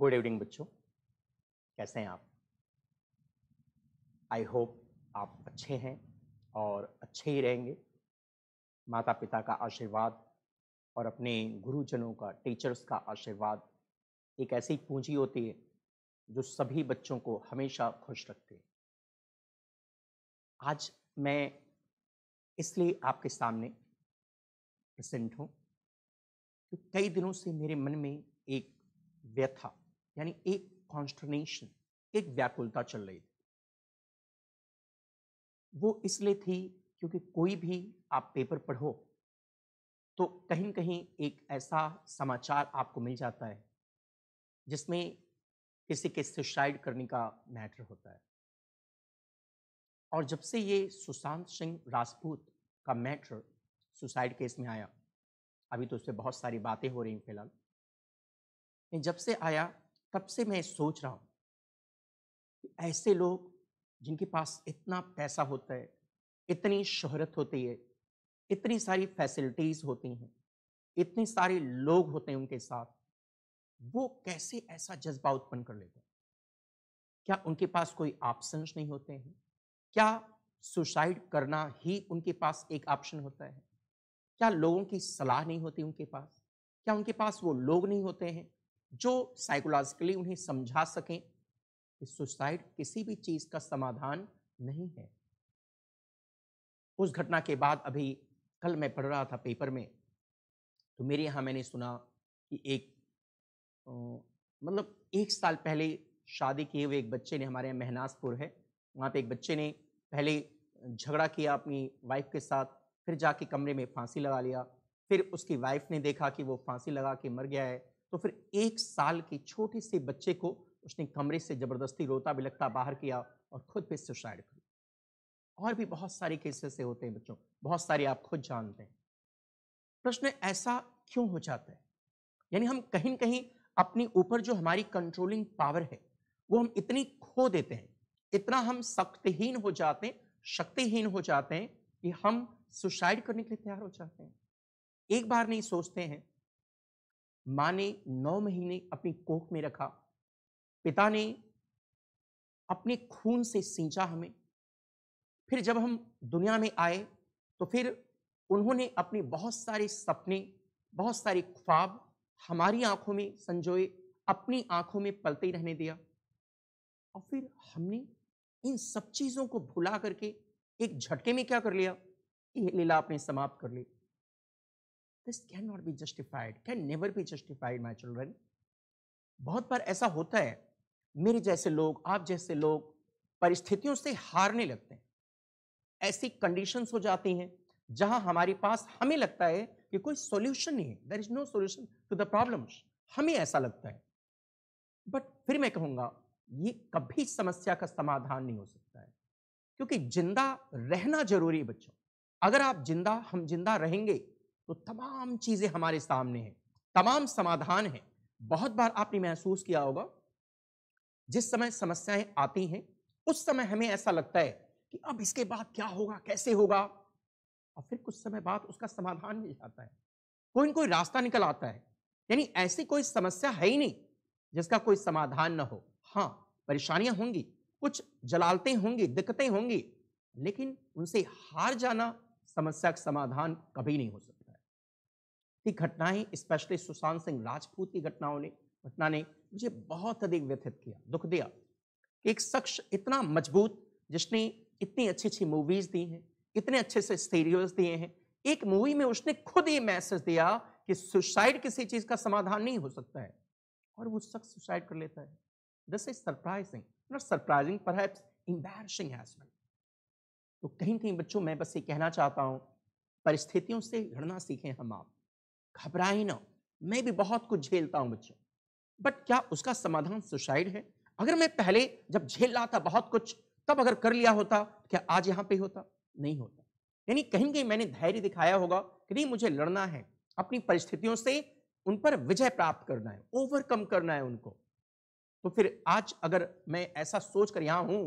good evening बच्चों कैसे हैं आप आई होप आप अच्छे हैं और अच्छे ही रहेंगे माता पिता का आशीर्वाद और अपने गुरुजनों का टीचर्स का आशीर्वाद एक ऐसी पूंजी होती है जो सभी बच्चों को हमेशा खुश रखती है आज मैं इसलिए आपके सामने प्रेजेंट हूँ कि कई दिनों से मेरे मन में एक व्यथा यानी एक कॉन्स्टनेशन एक व्याकुलता चल रही थी वो इसलिए थी क्योंकि कोई भी आप पेपर पढ़ो तो कहीं कहीं एक ऐसा समाचार आपको मिल जाता है जिसमें किसी के सुसाइड करने का मैटर होता है और जब से ये सुशांत सिंह राजपूत का मैटर सुसाइड केस में आया अभी तो उससे बहुत सारी बातें हो रही हैं फिलहाल जब से आया तब से मैं सोच रहा हूँ कि ऐसे लोग जिनके पास इतना पैसा होता है इतनी शोहरत होती है इतनी सारी फैसिलिटीज़ होती हैं इतने सारे लोग होते हैं उनके साथ वो कैसे ऐसा जज्बा उत्पन्न कर लेते हैं क्या उनके पास कोई ऑप्शंस नहीं होते हैं क्या सुसाइड करना ही उनके पास एक ऑप्शन होता है क्या लोगों की सलाह नहीं होती उनके पास क्या उनके पास वो लोग नहीं होते हैं जो साइकोलॉजिकली उन्हें समझा सकें कि सुसाइड किसी भी चीज़ का समाधान नहीं है उस घटना के बाद अभी कल मैं पढ़ रहा था पेपर में तो मेरे यहाँ मैंने सुना कि एक मतलब एक साल पहले शादी किए हुए एक बच्चे ने हमारे यहाँ मेहनासपुर है वहाँ पे एक बच्चे ने पहले झगड़ा किया अपनी वाइफ के साथ फिर जाके कमरे में फांसी लगा लिया फिर उसकी वाइफ ने देखा कि वो फांसी लगा के मर गया है तो फिर एक साल के छोटे से बच्चे को उसने कमरे से ज़बरदस्ती रोता बिलखता बाहर किया और खुद पे सुसाइड कर लिया और भी बहुत सारे केसेस से होते हैं बच्चों बहुत सारे आप खुद जानते हैं प्रश्न ऐसा क्यों हो जाता है यानी हम कहीं कहीं अपने ऊपर जो हमारी कंट्रोलिंग पावर है वो हम इतनी खो देते हैं इतना हम शक्तिहीन हो जाते हैं शक्तिहीन हो जाते हैं कि हम सुसाइड करने के लिए तैयार हो जाते हैं एक बार नहीं सोचते हैं माँ ने नौ महीने अपनी कोख में रखा पिता ने अपने खून से सींचा हमें फिर जब हम दुनिया में आए तो फिर उन्होंने अपने बहुत सारे सपने बहुत सारे ख्वाब हमारी आंखों में संजोए अपनी आंखों में पलते ही रहने दिया और फिर हमने इन सब चीज़ों को भुला करके एक झटके में क्या कर लिया ये लीला आपने समाप्त कर ली can not be justified can never be justified my children बहुत बार ऐसा होता है मेरे जैसे लोग आप जैसे लोग परिस्थितियों से हारने लगते हैं ऐसी कंडीशंस हो जाती हैं जहां हमारे पास हमें लगता है कि कोई सॉल्यूशन नहीं है there is no solution to the problem हमें ऐसा लगता है बट फिर मैं कहूंगा ये कभी समस्या का समाधान नहीं हो सकता है क्योंकि जिंदा रहना जरूरी है बच्चों अगर आप जिंदा हम जिंदा रहेंगे तो तमाम चीज़ें हमारे सामने हैं तमाम समाधान हैं बहुत बार आपने महसूस किया होगा जिस समय समस्याएं आती हैं उस समय हमें ऐसा लगता है कि अब इसके बाद क्या होगा कैसे होगा और फिर कुछ समय बाद उसका समाधान मिल जाता है कोई ना कोई रास्ता निकल आता है यानी ऐसी कोई समस्या है ही नहीं जिसका कोई समाधान ना हो हाँ परेशानियां होंगी कुछ जलालते होंगी दिक्कतें होंगी लेकिन उनसे हार जाना समस्या का समाधान कभी नहीं हो सकता की घटनाएं स्पेशली सुशांत सिंह राजपूत की घटनाओं ने घटना ने मुझे बहुत अधिक व्यथित किया दुख दिया एक शख्स इतना मजबूत जिसने इतनी अच्छी अच्छी मूवीज दी हैं इतने अच्छे से सीरियल्स दिए हैं एक मूवी में उसने खुद ये मैसेज दिया कि सुसाइड किसी चीज़ का समाधान नहीं हो सकता है और वो शख्स सुसाइड कर लेता है this is surprising not surprising पर एम्बैरसिंग वेल तो कहीं कहीं बच्चों मैं बस ये कहना चाहता हूँ परिस्थितियों से लड़ना सीखें हम आप घबरा ही ना मैं भी बहुत कुछ झेलता हूँ बच्चों बट क्या उसका समाधान सुसाइड है अगर मैं पहले जब झेल रहा था बहुत कुछ तब अगर कर लिया होता तो क्या आज यहाँ पे होता नहीं होता यानी कहीं कहीं मैंने धैर्य दिखाया होगा कि नहीं मुझे लड़ना है अपनी परिस्थितियों से उन पर विजय प्राप्त करना है ओवरकम करना है उनको तो फिर आज अगर मैं ऐसा सोच कर यहाँ हूँ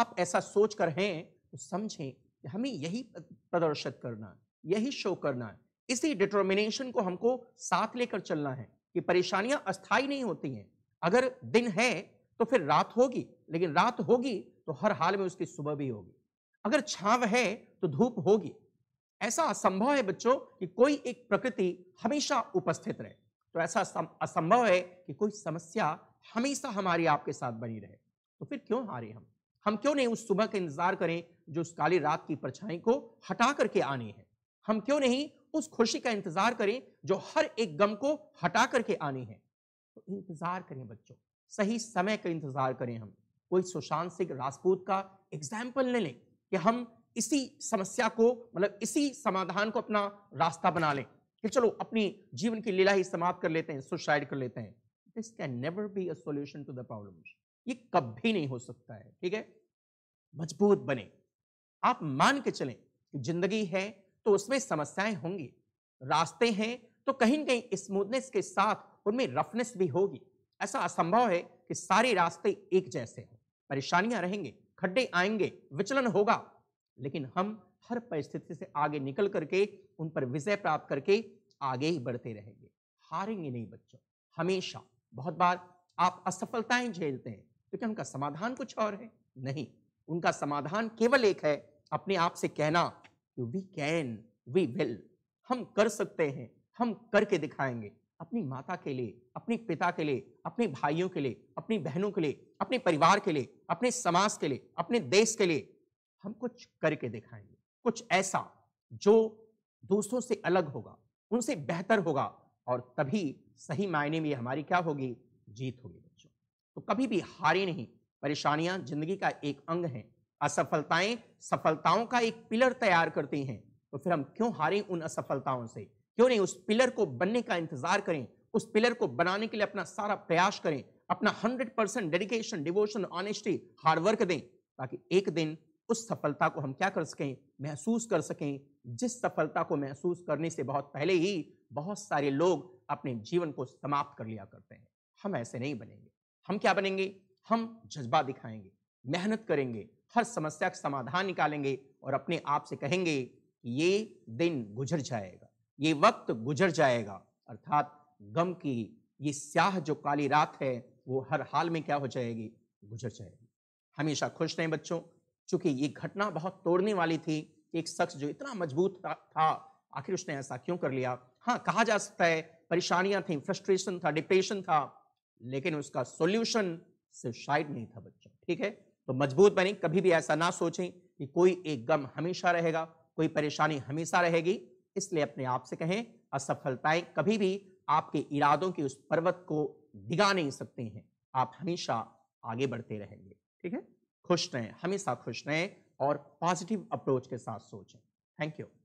आप ऐसा सोच कर हैं तो समझें कि हमें यही प्रदर्शित करना है यही शो करना है इसी डिटर्मिनेशन को हमको साथ लेकर चलना है कि परेशानियां अस्थाई नहीं होती हैं अगर दिन है तो फिर रात होगी लेकिन रात होगी तो हर हाल में उसकी सुबह भी होगी अगर छाव है तो धूप होगी ऐसा असंभव है बच्चों कि कोई एक प्रकृति हमेशा उपस्थित रहे तो ऐसा असंभव है कि कोई समस्या हमेशा हमारी आपके साथ बनी रहे तो फिर क्यों हारे हम हम क्यों नहीं उस सुबह का इंतजार करें जो उस काली रात की परछाई को हटा करके आनी है हम क्यों नहीं उस खुशी का इंतजार करें जो हर एक गम को हटा करके आनी है तो इंतजार करें बच्चों सही समय का इंतजार करें हम कोई सुशांत सिंह राजपूत का एग्जाम्पल ले लें कि हम इसी समस्या को मतलब इसी समाधान को अपना रास्ता बना लें कि चलो अपनी जीवन की लीला ही समाप्त कर लेते हैं सुसाइड कर लेते हैं this can never be a solution to the problem ये कभी नहीं हो सकता है ठीक है मजबूत बने आप मान के चलें कि जिंदगी है तो उसमें समस्याएं होंगी रास्ते हैं तो कहीं कहीं स्मूथनेस के साथ उनमें रफनेस भी होगी ऐसा असंभव है कि सारे रास्ते एक जैसे हों परेशानियां रहेंगे खड्डे आएंगे विचलन होगा लेकिन हम हर परिस्थिति से आगे निकल करके उन पर विजय प्राप्त करके आगे ही बढ़ते रहेंगे हारेंगे नहीं बच्चों हमेशा बहुत बार आप असफलताएं झेलते हैं क्योंकि तो उनका समाधान कुछ और है नहीं उनका समाधान केवल एक है अपने आप से कहना वी कैन वी विल हम कर सकते हैं हम करके दिखाएंगे अपनी माता के लिए अपने पिता के लिए अपने भाइयों के लिए अपनी बहनों के लिए अपने परिवार के लिए अपने समाज के लिए अपने देश के लिए हम कुछ करके दिखाएंगे कुछ ऐसा जो दूसरों से अलग होगा उनसे बेहतर होगा और तभी सही मायने में हमारी क्या होगी जीत होगी बच्चों तो कभी भी हारी नहीं परेशानियां जिंदगी का एक अंग है असफलताएं सफलताओं का एक पिलर तैयार करती हैं तो फिर हम क्यों हारें उन असफलताओं से क्यों नहीं उस पिलर को बनने का इंतजार करें उस पिलर को बनाने के लिए अपना सारा प्रयास करें अपना hundred percent dedication devotion honesty hard work दें ताकि एक दिन उस सफलता को हम क्या कर सकें महसूस कर सकें जिस सफलता को महसूस करने से बहुत पहले ही बहुत सारे लोग अपने जीवन को समाप्त कर लिया करते हैं हम ऐसे नहीं बनेंगे हम क्या बनेंगे हम जज्बा दिखाएंगे मेहनत करेंगे हर समस्या का समाधान निकालेंगे और अपने आप से कहेंगे कि ये दिन गुजर जाएगा ये वक्त गुजर जाएगा अर्थात गम की ये स्याह जो काली रात है वो हर हाल में क्या हो जाएगी गुजर जाएगी हमेशा खुश रहें बच्चों चूंकि ये घटना बहुत तोड़ने वाली थी एक शख्स जो इतना मजबूत था आखिर उसने ऐसा क्यों कर लिया हाँ कहा जा सकता है परेशानियां थी फ्रस्ट्रेशन था डिप्रेशन था लेकिन उसका सोल्यूशन सुसाइड नहीं था बच्चों ठीक है तो मजबूत बने कभी भी ऐसा ना सोचें कि कोई एक गम हमेशा रहेगा कोई परेशानी हमेशा रहेगी इसलिए अपने आप से कहें असफलताएं कभी भी आपके इरादों के उस पर्वत को डिगा नहीं सकते हैं आप हमेशा आगे बढ़ते रहेंगे ठीक है खुश रहें हमेशा खुश रहें और पॉजिटिव अप्रोच के साथ सोचें थैंक यू